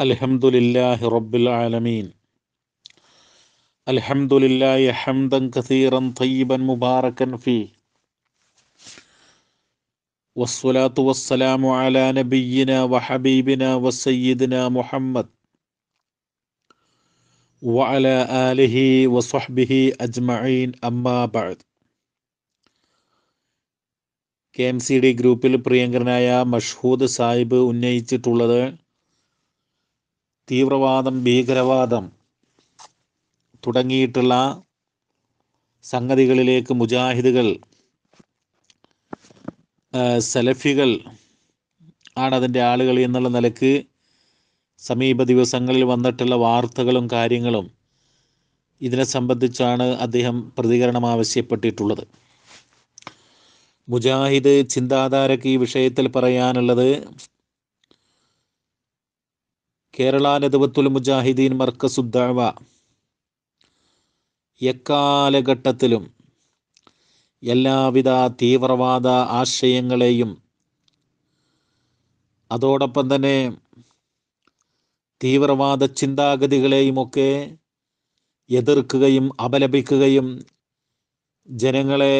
الحمد لله رب العالمين الحمد لله حمدا كثيرا طيبا مباركا فيه والصلاة والسلام على نبينا وحبيبنا وسيدنا محمد وعلى آله وصحبه أجمعين أما بعد K M C D ഗ്രൂപ്പിൽ പ്രിയങ്കരനായ മഷ്ഹൂദ് സാഹിബ് ഉന്നയിച്ചിട്ടുള്ളത് തീവ്രവാദം ഭീകരവാദം തുടങ്ങിയിട്ടുള്ള സംഗതികളിലേക്ക് മുജാഹിദുകൾ സലഫികൾ ആണ് അതിൻ്റെ ആളുകൾ എന്നുള്ള നിലക്ക് സമീപ ദിവസങ്ങളിൽ വന്നിട്ടുള്ള വാർത്തകളും കാര്യങ്ങളും ഇതിനെ സംബന്ധിച്ചാണ് അദ്ദേഹം പ്രതികരണം ആവശ്യപ്പെട്ടിട്ടുള്ളത് മുജാഹിദ് ചിന്താധാരക്ക് ഈ വിഷയത്തിൽ പറയാനുള്ളത് കേരള നദവത്തുൽ മുജാഹിദീൻ മർക്കസുദ്ദവ എക്കാലഘട്ടത്തിലും എല്ലാവിധ തീവ്രവാദ ആശയങ്ങളെയും അതോടൊപ്പം തന്നെ തീവ്രവാദ ചിന്താഗതികളെയുമൊക്കെ എതിർക്കുകയും അപലപിക്കുകയും ജനങ്ങളെ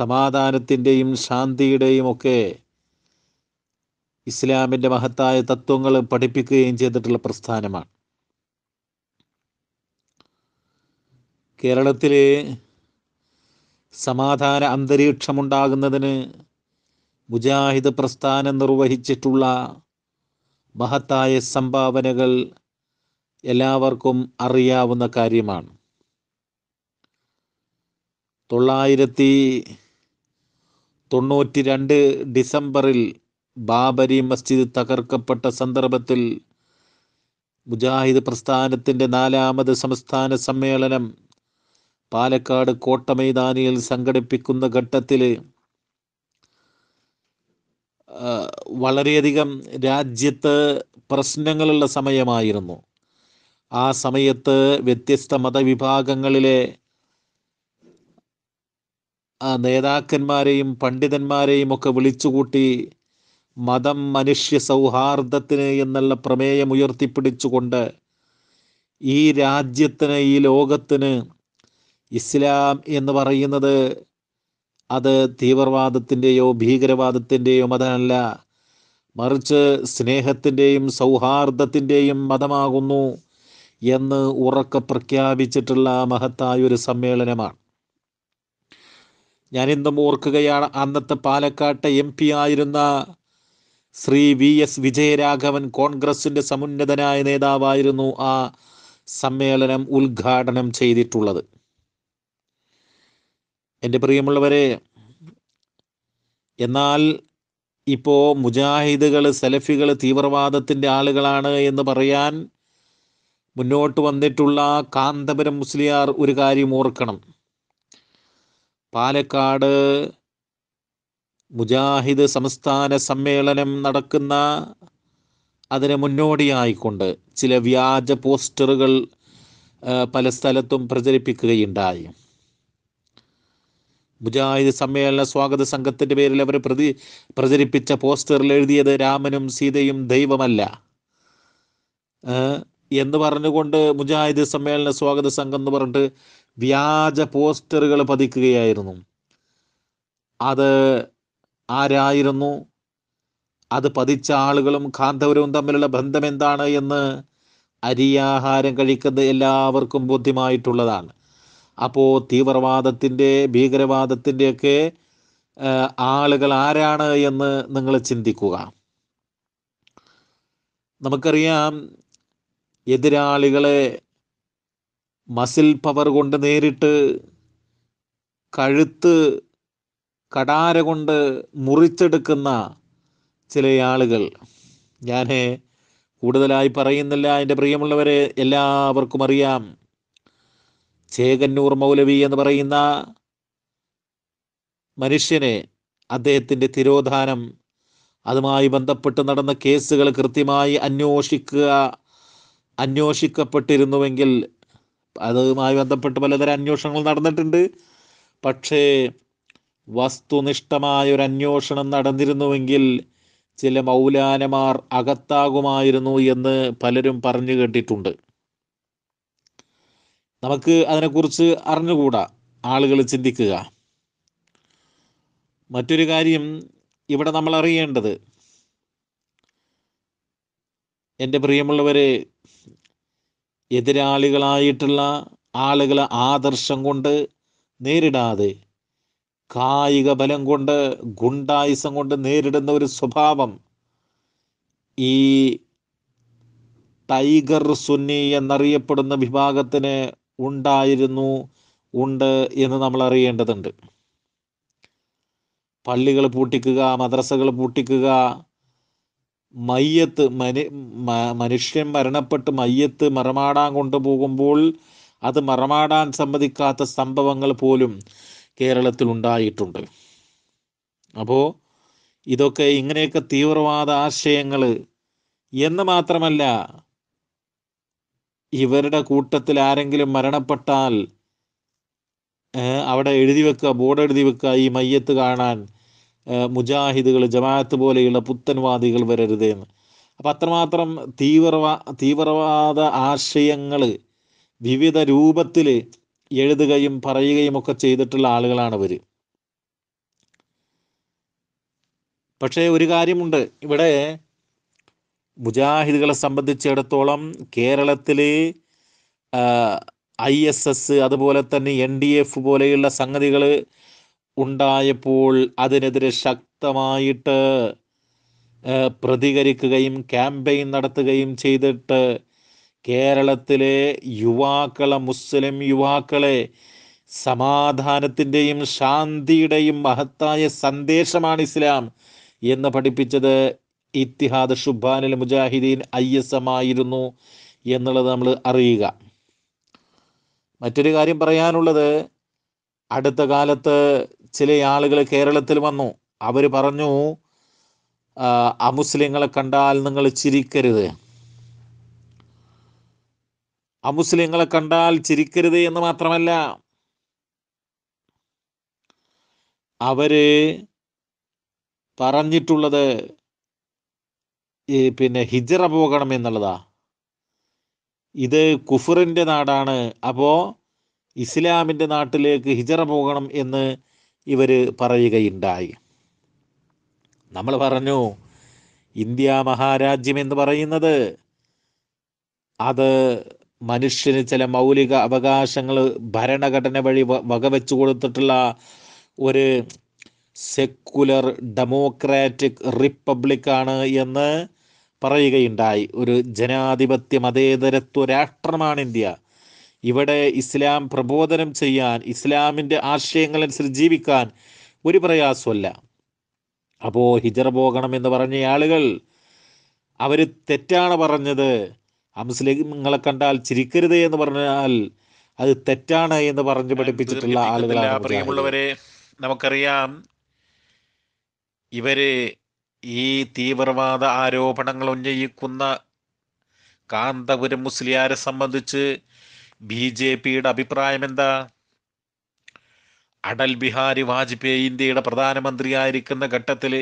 സമാധാനത്തിൻ്റെയും ശാന്തിയുടെയും ഒക്കെ ഇസ്ലാമിൻ്റെ മഹത്തായ തത്വങ്ങൾ പഠിപ്പിക്കുകയും ചെയ്തിട്ടുള്ള പ്രസ്ഥാനമാണ് കേരളത്തിൽ സമാധാന അന്തരീക്ഷമുണ്ടാകുന്നതിന് മുജാഹിദ് പ്രസ്ഥാനം നിർവഹിച്ചിട്ടുള്ള മഹത്തായ സംഭാവനകൾ എല്ലാവർക്കും അറിയാവുന്ന കാര്യമാണ് തൊള്ളായിരത്തി തൊണ്ണൂറ്റി രണ്ട് ഡിസംബറിൽ ബാബരി മസ്ജിദ് തകർക്കപ്പെട്ട സന്ദർഭത്തിൽ മുജാഹിദ് പ്രസ്ഥാനത്തിൻ്റെ നാലാമത് സംസ്ഥാന സമ്മേളനം പാലക്കാട് കോട്ട മൈതാനിയിൽ സംഘടിപ്പിക്കുന്ന ഘട്ടത്തിൽ വളരെയധികം രാജ്യത്ത് പ്രശ്നങ്ങളുള്ള സമയമായിരുന്നു ആ സമയത്ത് വ്യത്യസ്ത മതവിഭാഗങ്ങളിലെ നേതാക്കന്മാരെയും പണ്ഡിതന്മാരെയും ഒക്കെ വിളിച്ചുകൂട്ടി മതം മനുഷ്യ സൗഹാർദ്ദത്തിന് എന്നുള്ള പ്രമേയം ഉയർത്തിപ്പിടിച്ചുകൊണ്ട് ഈ രാജ്യത്തിന് ഈ ലോകത്തിന് ഇസ്ലാം എന്ന് പറയുന്നത് അത് തീവ്രവാദത്തിൻ്റെയോ ഭീകരവാദത്തിൻ്റെയോ മതമല്ല മറിച്ച് സ്നേഹത്തിൻ്റെയും സൗഹാർദ്ദത്തിൻ്റെയും മതമാകുന്നു എന്ന് ഉറക്കെ പ്രഖ്യാപിച്ചിട്ടുള്ള മഹത്തായൊരു സമ്മേളനമാണ് ഞാനിന്നും ഓർക്കുകയാണ് അന്നത്തെ പാലക്കാട്ടെ എം പി ആയിരുന്ന ശ്രീ വി എസ് വിജയരാഘവൻ കോൺഗ്രസിന്റെ സമുന്നതനായ നേതാവായിരുന്നു ആ സമ്മേളനം ഉദ്ഘാടനം ചെയ്തിട്ടുള്ളത് എൻ്റെ പ്രിയമുള്ളവരെ എന്നാൽ ഇപ്പോൾ മുജാഹിദുകൾ സെലഫികൾ തീവ്രവാദത്തിൻ്റെ ആളുകളാണ് എന്ന് പറയാൻ മുന്നോട്ട് വന്നിട്ടുള്ള കാന്തപുരം മുസ്ലിയാർ ഒരു കാര്യം ഓർക്കണം പാലക്കാട് മുജാഹിദ് സംസ്ഥാന സമ്മേളനം നടക്കുന്ന അതിന് മുന്നോടിയായിക്കൊണ്ട് ചില വ്യാജ പോസ്റ്ററുകൾ പല സ്ഥലത്തും പ്രചരിപ്പിക്കുകയുണ്ടായി മുജാഹിദ് സമ്മേളന സ്വാഗത സംഘത്തിൻ്റെ പേരിൽ അവർ പ്രതി പ്രചരിപ്പിച്ച പോസ്റ്ററിൽ എഴുതിയത് രാമനും സീതയും ദൈവമല്ല എന്ന് പറഞ്ഞുകൊണ്ട് മുജാഹിദ് സമ്മേളന സ്വാഗത സംഘം എന്ന് പറഞ്ഞിട്ട് വ്യാജ പോസ്റ്ററുകൾ പതിക്കുകയായിരുന്നു അത് ആരായിരുന്നു അത് പതിച്ച ആളുകളും കാന്തവരവും തമ്മിലുള്ള ബന്ധം എന്താണ് എന്ന് അരിയാഹാരം കഴിക്കുന്നത് എല്ലാവർക്കും ബോധ്യമായിട്ടുള്ളതാണ് അപ്പോൾ തീവ്രവാദത്തിൻ്റെ ഭീകരവാദത്തിൻ്റെയൊക്കെ ആളുകൾ ആരാണ് എന്ന് നിങ്ങൾ ചിന്തിക്കുക നമുക്കറിയാം എതിരാളികളെ മസിൽ പവർ കൊണ്ട് നേരിട്ട് കഴുത്ത് കടാര കൊണ്ട് മുറിച്ചെടുക്കുന്ന ചില ആളുകൾ ഞാൻ കൂടുതലായി പറയുന്നില്ല എൻ്റെ പ്രിയമുള്ളവരെ എല്ലാവർക്കും അറിയാം ചേകന്നൂർ മൗലവി എന്ന് പറയുന്ന മനുഷ്യനെ അദ്ദേഹത്തിൻ്റെ തിരോധാനം അതുമായി ബന്ധപ്പെട്ട് നടന്ന കേസുകൾ കൃത്യമായി അന്വേഷിക്കുക അന്വേഷിക്കപ്പെട്ടിരുന്നുവെങ്കിൽ അതുമായി ബന്ധപ്പെട്ട് പലതരം അന്വേഷണങ്ങൾ നടന്നിട്ടുണ്ട് പക്ഷേ വസ്തുനിഷ്ഠമായൊരന്വേഷണം അന്വേഷണം നടന്നിരുന്നുവെങ്കിൽ ചില മൗലാനമാർ അകത്താകുമായിരുന്നു എന്ന് പലരും പറഞ്ഞു കേട്ടിട്ടുണ്ട് നമുക്ക് അതിനെക്കുറിച്ച് അറിഞ്ഞുകൂടാ ആളുകൾ ചിന്തിക്കുക മറ്റൊരു കാര്യം ഇവിടെ നമ്മൾ അറിയേണ്ടത് എൻ്റെ പ്രിയമുള്ളവരെ എതിരാളികളായിട്ടുള്ള ആളുകളെ ആദർശം കൊണ്ട് നേരിടാതെ കായിക ബലം കൊണ്ട് ഗുണ്ടായുസം കൊണ്ട് നേരിടുന്ന ഒരു സ്വഭാവം ഈ ടൈഗർ സുന്നി എന്നറിയപ്പെടുന്ന വിഭാഗത്തിന് ഉണ്ടായിരുന്നു ഉണ്ട് എന്ന് നമ്മൾ അറിയേണ്ടതുണ്ട് പള്ളികൾ പൂട്ടിക്കുക മദ്രസകൾ പൂട്ടിക്കുക മയ്യത്ത് മനു മനുഷ്യൻ മരണപ്പെട്ട് മയ്യത്ത് മറമാടാൻ കൊണ്ടുപോകുമ്പോൾ അത് മറമാടാൻ സമ്മതിക്കാത്ത സംഭവങ്ങൾ പോലും കേരളത്തിൽ ഉണ്ടായിട്ടുണ്ട് അപ്പോൾ ഇതൊക്കെ ഇങ്ങനെയൊക്കെ തീവ്രവാദ ആശയങ്ങൾ എന്ന് മാത്രമല്ല ഇവരുടെ കൂട്ടത്തിൽ ആരെങ്കിലും മരണപ്പെട്ടാൽ അവിടെ എഴുതി വെക്കുക ബോർഡ് എഴുതി വെക്കുക ഈ മയ്യത്ത് കാണാൻ മുജാഹിദുകൾ ജമാഅത്ത് പോലെയുള്ള പുത്തൻവാദികൾ വരരുത് അപ്പം അത്രമാത്രം തീവ്രവാ തീവ്രവാദ ആശയങ്ങൾ വിവിധ രൂപത്തിൽ എഴുതുകയും പറയുകയും ഒക്കെ ചെയ്തിട്ടുള്ള ആളുകളാണ് അവർ പക്ഷേ ഒരു കാര്യമുണ്ട് ഇവിടെ മുജാഹിദുകളെ സംബന്ധിച്ചിടത്തോളം കേരളത്തിൽ ഐ എസ് എസ് അതുപോലെ തന്നെ എൻ ഡി എഫ് പോലെയുള്ള സംഗതികൾ ഉണ്ടായപ്പോൾ അതിനെതിരെ ശക്തമായിട്ട് പ്രതികരിക്കുകയും ക്യാമ്പയിൻ നടത്തുകയും ചെയ്തിട്ട് കേരളത്തിലെ യുവാക്കളെ മുസ്ലിം യുവാക്കളെ സമാധാനത്തിൻ്റെയും ശാന്തിയുടെയും മഹത്തായ സന്ദേശമാണ് ഇസ്ലാം എന്ന് പഠിപ്പിച്ചത് Ittihad Shubbanil Mujahideen I S M ആയിരുന്നു എന്നുള്ളത് നമ്മൾ അറിയുക മറ്റൊരു കാര്യം പറയാനുള്ളത് അടുത്ത കാലത്ത് ചില ആളുകൾ കേരളത്തിൽ വന്നു അവർ പറഞ്ഞു അമുസ്ലിങ്ങളെ കണ്ടാൽ നിങ്ങൾ ചിരിക്കരുത് അമുസ്ലിങ്ങളെ കണ്ടാൽ ചിരിക്കരുത് എന്ന് മാത്രമല്ല അവര് പറഞ്ഞിട്ടുള്ളത് പിന്നെ ഹിജറ പോകണം എന്നുള്ളതാ ഇത് കുഫറിൻ്റെ നാടാണ് അപ്പോൾ ഇസ്ലാമിൻ്റെ നാട്ടിലേക്ക് ഹിജറ പോകണം എന്ന് ഇവർ പറയുകയുണ്ടായി നമ്മൾ പറഞ്ഞു ഇന്ത്യ മഹാരാജ്യം എന്ന് പറയുന്നത് അത് മനുഷ്യന് ചില മൗലിക അവകാശങ്ങൾ ഭരണഘടന വഴി വകവെച്ചു കൊടുത്തിട്ടുള്ള ഒരു സെക്കുലർ ഡെമോക്രാറ്റിക് റിപ്പബ്ലിക്കാണ് എന്ന് പറയുകയുണ്ടായി ഒരു ജനാധിപത്യ മതേതരത്വ രാഷ്ട്രമാണ് ഇന്ത്യ ഇവിടെ ഇസ്ലാം പ്രബോധനം ചെയ്യാൻ ഇസ്ലാമിൻ്റെ ആശയങ്ങളനുസരിച്ച് ജീവിക്കാൻ ഒരു പ്രയാസമല്ല അപ്പോൾ ഹിജറ പോകണം എന്ന് പറഞ്ഞ ആളുകൾ അവർ തെറ്റാണ് പറഞ്ഞത് ആ മുസ്ലിങ്ങളെ കണ്ടാൽ ചിരിക്കരുത് എന്ന് പറഞ്ഞാൽ അത് തെറ്റാണ് എന്ന് പറഞ്ഞു പഠിപ്പിച്ചിട്ടുള്ള ആളുകളാണ് പ്രിയമുള്ളവരെ നമുക്കറിയാം ഇവര് ഈ തീവ്രവാദ ആരോപണങ്ങൾ ഉന്നയിക്കുന്ന കാന്തപുരം മുസ്ലിയാരെ സംബന്ധിച്ച് ബി ജെ പിയുടെ അഭിപ്രായം എന്താ അടൽ ബിഹാരി വാജ്പേയി ഇന്ത്യയുടെ പ്രധാനമന്ത്രിയായിരിക്കുന്ന ഘട്ടത്തിൽ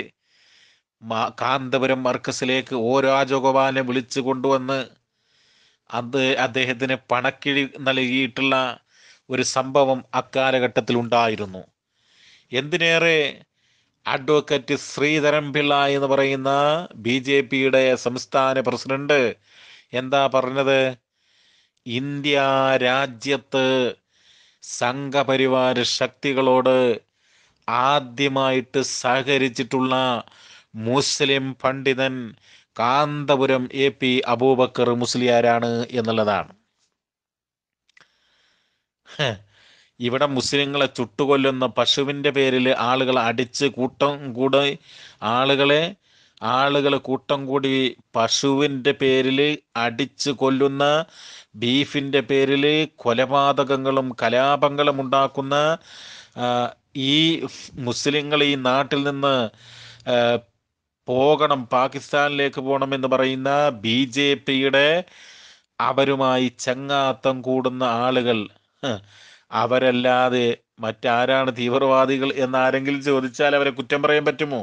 കാന്തപുരം മർക്കസിലേക്ക് ഓരോ രാജഗോപാലിനെ വിളിച്ചു കൊണ്ടുവന്ന് അത് അദ്ദേഹത്തിന് പണക്കിഴി നൽകിയിട്ടുള്ള ഒരു സംഭവം അക്കാലഘട്ടത്തിൽ ഉണ്ടായിരുന്നു എന്തിനേറെ അഡ്വക്കേറ്റ് ശ്രീധരൻ പിള്ള എന്ന് പറയുന്ന ബി ജെ പിയുടെ സംസ്ഥാന പ്രസിഡന്റ് എന്താ പറഞ്ഞത് ഇന്ത്യ രാജ്യത്ത് സംഘപരിവാര ശക്തികളോട് ആദ്യമായിട്ട് സഹകരിച്ചിട്ടുള്ള മുസ്ലിം പണ്ഡിതൻ കാന്തപുരം എ പി അബൂബക്കർ മുസ്ലിയാരാണ് എന്നുള്ളതാണ് ഇവിടെ മുസ്ലിങ്ങളെ ചുട്ടുകൊല്ലുന്ന പശുവിൻ്റെ പേരിൽ ആളുകളെ അടിച്ച് കൂട്ടം കൂടെ ആളുകളെ ആളുകൾ കൂട്ടം കൂടി പശുവിൻ്റെ പേരിൽ അടിച്ച് കൊല്ലുന്ന ബീഫിൻ്റെ പേരിൽ കൊലപാതകങ്ങളും കലാപങ്ങളും ഉണ്ടാക്കുന്ന ഈ മുസ്ലിങ്ങൾ ഈ നാട്ടിൽ നിന്ന് പോകണം പാകിസ്ഥാനിലേക്ക് പോകണം എന്ന് പറയുന്ന ബി ജെ പിയുടെ അവരുമായി ചങ്ങാത്തം കൂടുന്ന ആളുകൾ അവരല്ലാതെ മറ്റാരാണ് തീവ്രവാദികൾ എന്ന് ആരെങ്കിലും ചോദിച്ചാൽ അവരെ കുറ്റം പറയാൻ പറ്റുമോ